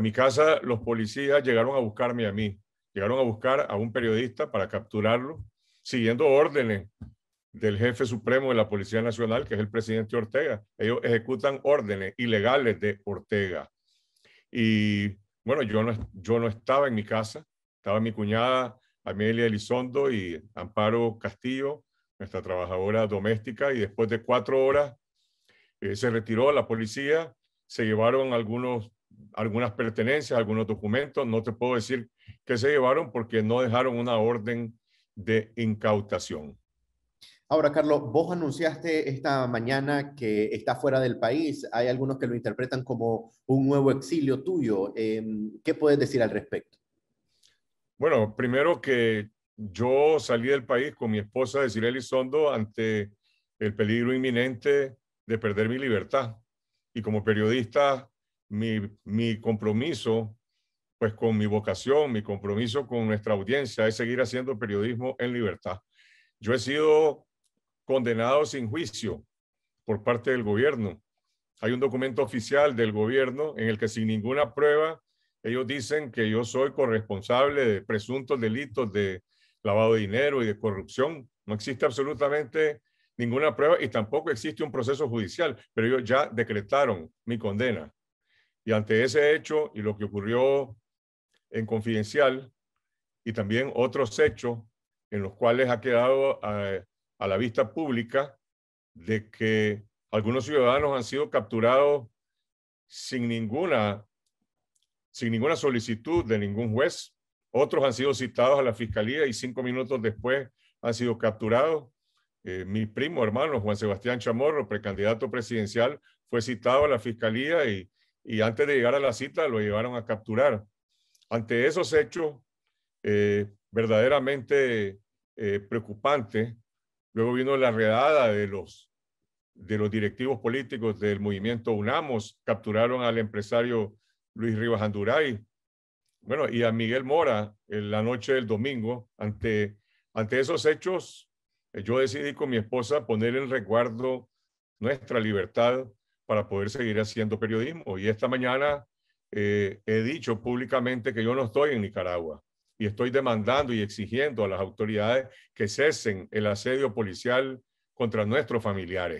mi casa los policías llegaron a buscarme a mí, llegaron a buscar a un periodista para capturarlo, siguiendo órdenes del jefe supremo de la Policía Nacional, que es el presidente Ortega. Ellos ejecutan órdenes ilegales de Ortega. Y bueno, yo no, yo no estaba en mi casa, estaba mi cuñada Amelia Elizondo y Amparo Castillo, nuestra trabajadora doméstica, y después de cuatro horas eh, se retiró la policía, se llevaron algunos algunas pertenencias, algunos documentos. No te puedo decir qué se llevaron porque no dejaron una orden de incautación. Ahora, Carlos, vos anunciaste esta mañana que está fuera del país. Hay algunos que lo interpretan como un nuevo exilio tuyo. Em, ¿Qué puedes decir al respecto? Bueno, primero que yo salí del país con mi esposa, de Elizondo, ante el peligro inminente de perder mi libertad. Y como periodista mi, compromiso pues con mi vocación, mi compromiso con nuestra audiencia es seguir haciendo periodismo en libertad. Yo he sido condenado sin juicio por parte del gobierno. Hay un documento oficial del gobierno en el que sin ninguna prueba ellos dicen que yo soy corresponsable de presuntos delitos de lavado de dinero y de corrupción. No existe absolutamente ninguna prueba y tampoco existe un proceso judicial, pero ellos ya decretaron mi condena. Y ante ese hecho y lo que ocurrió en Confidencial y también otros hechos en los cuales ha quedado eh, a, la vista pública de que algunos ciudadanos han sido capturados sin ninguna, sin ninguna solicitud de ningún juez. Otros han sido citados a la fiscalía y cinco minutos después han sido capturados. Eh, mi primo hermano Juan Sebastián Chamorro, precandidato presidencial, fue citado a la fiscalía y y antes de llegar a la cita lo llevaron a capturar. Ante esos hechos eh, verdaderamente eh, preocupantes, luego vino la redada de los, de los directivos políticos del movimiento UNAMOS, capturaron al empresario Luis Rivas Anduray, bueno, y a Miguel Mora en la noche del domingo. Ante, ante esos hechos, eh, yo decidí con mi esposa poner en recuerdo nuestra libertad para poder seguir haciendo periodismo. Y esta mañana eh, he dicho públicamente que yo no estoy en Nicaragua y estoy demandando y exigiendo a las autoridades que cesen el asedio policial contra nuestros familiares.